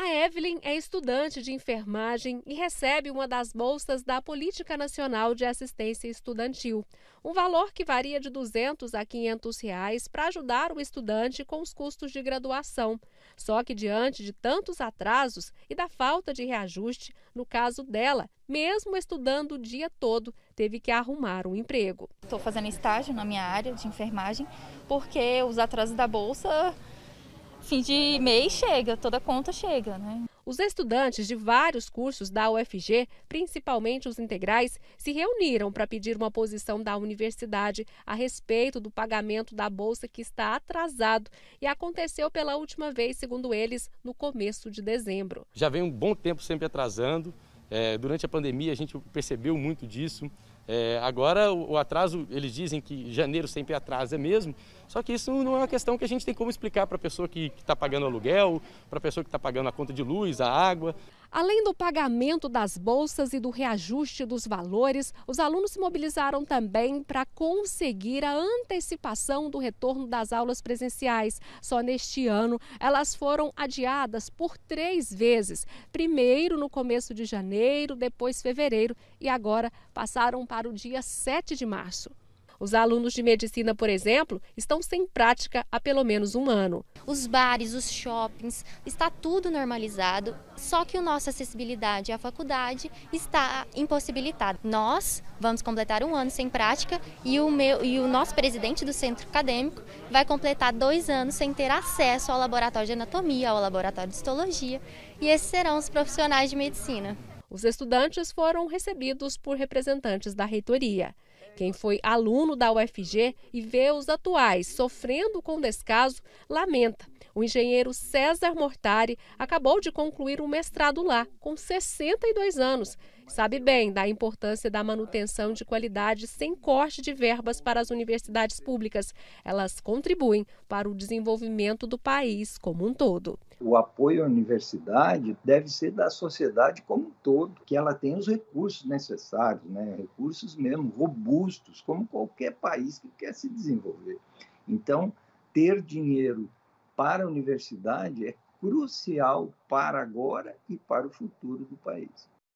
A Evelyn é estudante de enfermagem e recebe uma das bolsas da Política Nacional de Assistência Estudantil, um valor que varia de 200 a 500 reais para ajudar o estudante com os custos de graduação. Só que diante de tantos atrasos e da falta de reajuste, no caso dela, mesmo estudando o dia todo, teve que arrumar um emprego. Estou fazendo estágio na minha área de enfermagem porque os atrasos da bolsa fim de mês chega, toda conta chega, né? Os estudantes de vários cursos da UFG, principalmente os integrais, se reuniram para pedir uma posição da universidade a respeito do pagamento da bolsa que está atrasado e aconteceu pela última vez, segundo eles, no começo de dezembro. Já vem um bom tempo sempre atrasando. É, durante a pandemia a gente percebeu muito disso. É, agora o, atraso, eles dizem que janeiro sempre atrasa mesmo, só que isso não é uma questão que a gente tem como explicar para a pessoa que está pagando aluguel, para a pessoa que está pagando a conta de luz, a água. Além do pagamento das bolsas e do reajuste dos valores, os alunos se mobilizaram também para conseguir a antecipação do retorno das aulas presenciais. Só neste ano, elas foram adiadas por três vezes: primeiro no começo de janeiro, depois fevereiro e agora passaram para para o dia 7 de março. Os alunos de medicina, por exemplo, estão sem prática há pelo menos um ano. Os bares, os shoppings, está tudo normalizado, só que a nossa acessibilidade à faculdade está impossibilitada. Nós vamos completar um ano sem prática e o, meu, e o nosso presidente do centro acadêmico vai completar dois anos sem ter acesso ao laboratório de anatomia, ao laboratório de histologia, e esses serão os profissionais de medicina. Os estudantes foram recebidos por representantes da reitoria. Quem foi aluno da UFG e vê os atuais sofrendo com descaso, lamenta o engenheiro César Mortari acabou de concluir um mestrado lá, com 62 anos. Sabe bem da importância da manutenção de qualidade sem corte de verbas para as universidades públicas. Elas contribuem para o desenvolvimento do país como um todo. O apoio à universidade deve ser da sociedade como um todo, que ela tem os recursos necessários, né? recursos mesmo robustos, como qualquer país que quer se desenvolver. Então, ter dinheiro para a universidade é crucial para agora e para o futuro do país.